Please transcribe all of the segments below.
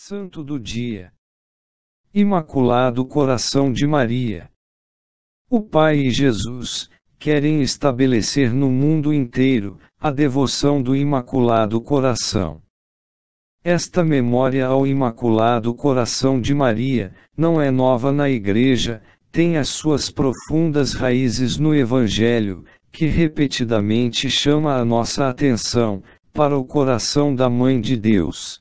Santo do Dia. Imaculado Coração de Maria. O Pai e Jesus querem estabelecer no mundo inteiro a devoção do Imaculado Coração. Esta memória ao Imaculado Coração de Maria não é nova na Igreja, tem as suas profundas raízes no Evangelho, que repetidamente chama a nossa atenção para o coração da Mãe de Deus.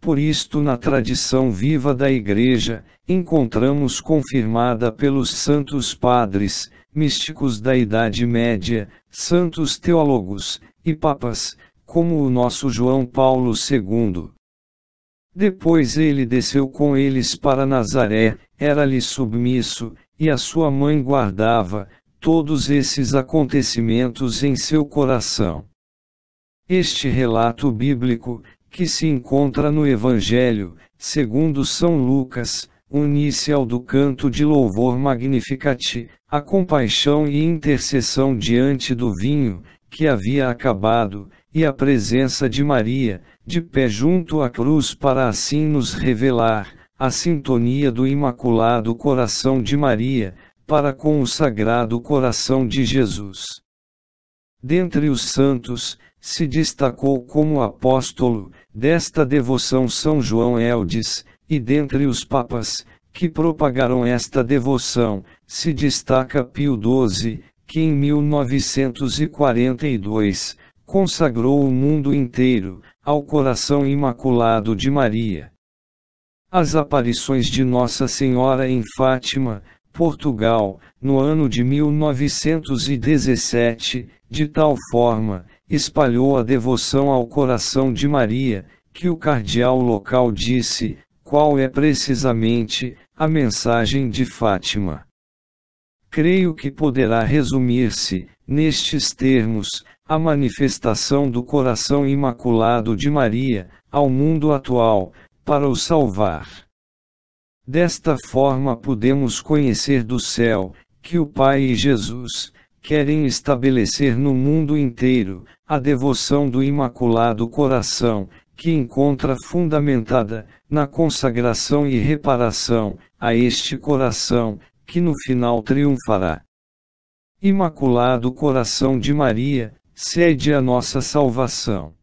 Por isto, na tradição viva da Igreja, encontramos confirmada pelos santos padres, místicos da Idade Média, santos teólogos e papas, como o nosso João Paulo II. Depois ele desceu com eles para Nazaré, era-lhe submisso, e a sua mãe guardava todos esses acontecimentos em seu coração. Este relato bíblico, que se encontra no Evangelho, segundo São Lucas, unisse ao do canto de louvor Magnificati, a compaixão e intercessão diante do vinho, que havia acabado, e a presença de Maria, de pé junto à cruz para assim nos revelar, a sintonia do Imaculado Coração de Maria, para com o Sagrado Coração de Jesus. Dentre os santos, se destacou como apóstolo, desta devoção São João Eldes, e dentre os papas, que propagaram esta devoção, se destaca Pio XII, que em 1942, consagrou o mundo inteiro ao coração imaculado de Maria. As aparições de Nossa Senhora em Fátima, Portugal, no ano de 1917, de tal forma, espalhou a devoção ao coração de Maria, que o cardeal local disse, qual é precisamente, a mensagem de Fátima. Creio que poderá resumir-se, nestes termos, a manifestação do coração imaculado de Maria, ao mundo atual, para o salvar. Desta forma podemos conhecer do céu, que o Pai e Jesus, querem estabelecer no mundo inteiro a devoção do Imaculado Coração, que encontra fundamentada na consagração e reparação a este coração, que no final triunfará. Imaculado Coração de Maria, sede a nossa salvação.